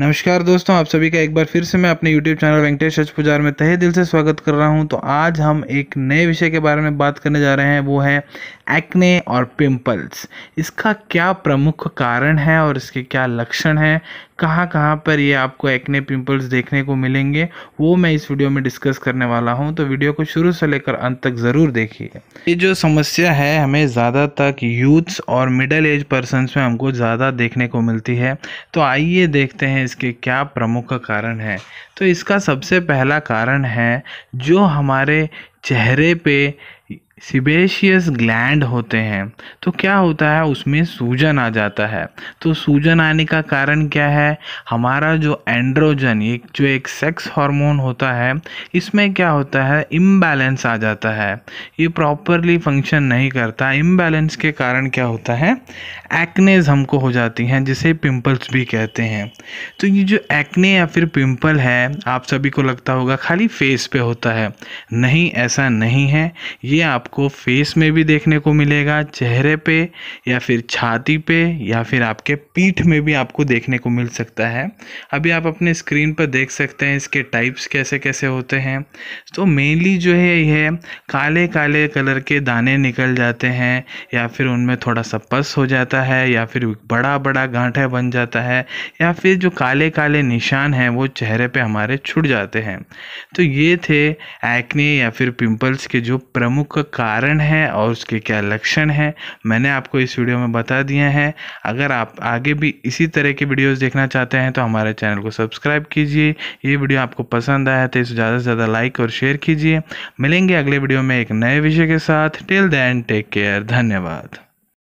नमस्कार दोस्तों आप सभी का एक बार फिर से मैं अपने YouTube चैनल वेंकटेश सच पुजार में तहे दिल से स्वागत कर रहा हूं तो आज हम एक नए विषय के बारे में बात करने जा रहे हैं वो है एक्ने और पिंपल्स इसका क्या प्रमुख कारण है और इसके क्या लक्षण हैं कहाँ कहाँ पर ये आपको एक्ने पिंपल्स देखने को मिलेंगे वो मैं इस वीडियो में डिस्कस करने वाला हूँ तो वीडियो को शुरू से लेकर अंत तक ज़रूर देखिए ये जो समस्या है हमें ज़्यादा तक यूथ्स और मिडल एज पर्सनस में हमको ज़्यादा देखने को मिलती है तो आइए देखते हैं इसके क्या प्रमुख कारण है तो इसका सबसे पहला कारण है जो हमारे चेहरे पर सिबेशियस ग्लैंड होते हैं तो क्या होता है उसमें सूजन आ जाता है तो सूजन आने का कारण क्या है हमारा जो एंड्रोजन एक जो एक सेक्स हार्मोन होता है इसमें क्या होता है इम्बैलेंस आ जाता है ये प्रॉपरली फंक्शन नहीं करता इम्बैलेंस के कारण क्या होता है एक्नेज हमको हो जाती हैं जिसे पिम्पल्स भी कहते हैं तो ये जो एक्ने या फिर पिम्पल है आप सभी को लगता होगा खाली फेस पे होता है नहीं ऐसा नहीं है ये ये आपको फेस में भी देखने को मिलेगा चेहरे पे या फिर छाती पे या फिर आपके पीठ में भी आपको देखने को मिल सकता है अभी आप अपने स्क्रीन पर देख सकते हैं इसके टाइप्स कैसे कैसे होते हैं तो मेनली जो है यह काले काले कलर के दाने निकल जाते हैं या फिर उनमें थोड़ा सा पस हो जाता है या फिर बड़ा बड़ा गांठे बन जाता है या फिर जो काले काले निशान हैं वो चेहरे पे हमारे छुट जाते हैं तो ये थे एक्ने या फिर पिंपल्स के जो प्रमुख रोग का कारण है और उसके क्या लक्षण हैं मैंने आपको इस वीडियो में बता दिए हैं अगर आप आगे भी इसी तरह के वीडियोस देखना चाहते हैं तो हमारे चैनल को सब्सक्राइब कीजिए ये वीडियो आपको पसंद आया तो इसे ज़्यादा से ज़्यादा लाइक और शेयर कीजिए मिलेंगे अगले वीडियो में एक नए विषय के साथ टिल दैन टेक केयर धन्यवाद